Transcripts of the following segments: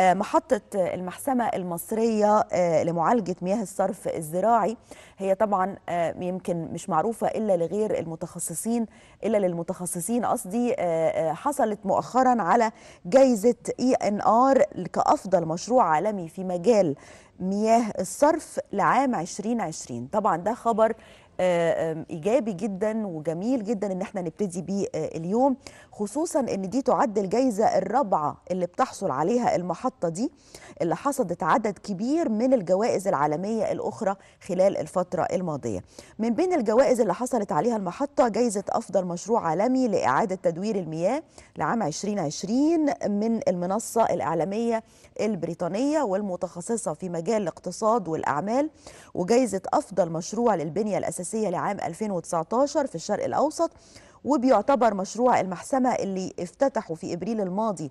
آه، محطة المحسمة المصرية آه، لمعالجة مياه الصرف الزراعي هي طبعا آه، يمكن مش معروفة إلا لغير المتخصصين إلا للمتخصصين قصدي حصلت مؤخرا على جايزة اي ان ار كأفضل مشروع عالمي في مجال مياه الصرف لعام 2020 طبعا ده خبر آه، ايجابي جدا وجميل جدا ان احنا نبتدي بيه آه، اليوم خصوصا ان دي تعد الجائزه الرابعه اللي بتحصل عليها المحطه دي اللي حصدت عدد كبير من الجوائز العالميه الاخرى خلال الفتره الماضيه من بين الجوائز اللي حصلت عليها المحطه جائزه افضل مشروع عالمي لاعاده تدوير المياه لعام 2020 من المنصه الاعلاميه البريطانيه والمتخصصه في مجال الاقتصاد والاعمال وجائزه افضل مشروع للبنيه الاساسيه الأساسية لعام 2019 في الشرق الأوسط وبيعتبر مشروع المحسمة اللي افتتحوا في إبريل الماضي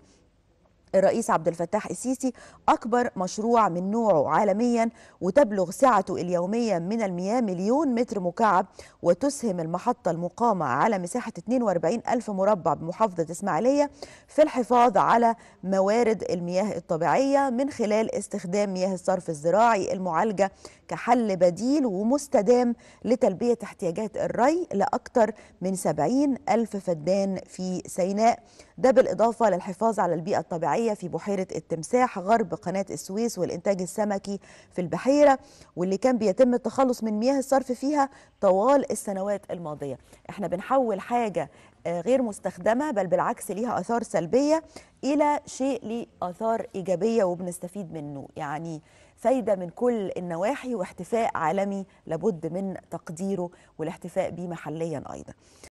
الرئيس عبد الفتاح السيسي أكبر مشروع من نوعه عالميا وتبلغ سعته اليومية من المياه مليون متر مكعب وتسهم المحطة المقامة على مساحة 42 ألف مربع بمحافظة إسماعيلية في الحفاظ على موارد المياه الطبيعية من خلال استخدام مياه الصرف الزراعي المعالجة كحل بديل ومستدام لتلبية احتياجات الري لأكثر من 70 ألف فدان في سيناء ده بالإضافة للحفاظ على البيئة الطبيعية في بحيرة التمساح غرب قناة السويس والإنتاج السمكي في البحيرة واللي كان بيتم التخلص من مياه الصرف فيها طوال السنوات الماضية احنا بنحول حاجة آه، غير مستخدمة بل بالعكس ليها آثار سلبية إلى شيء ليه آثار إيجابية وبنستفيد منه يعني فايدة من كل النواحي واحتفاء عالمي لابد من تقديره والاحتفاء به محليا أيضا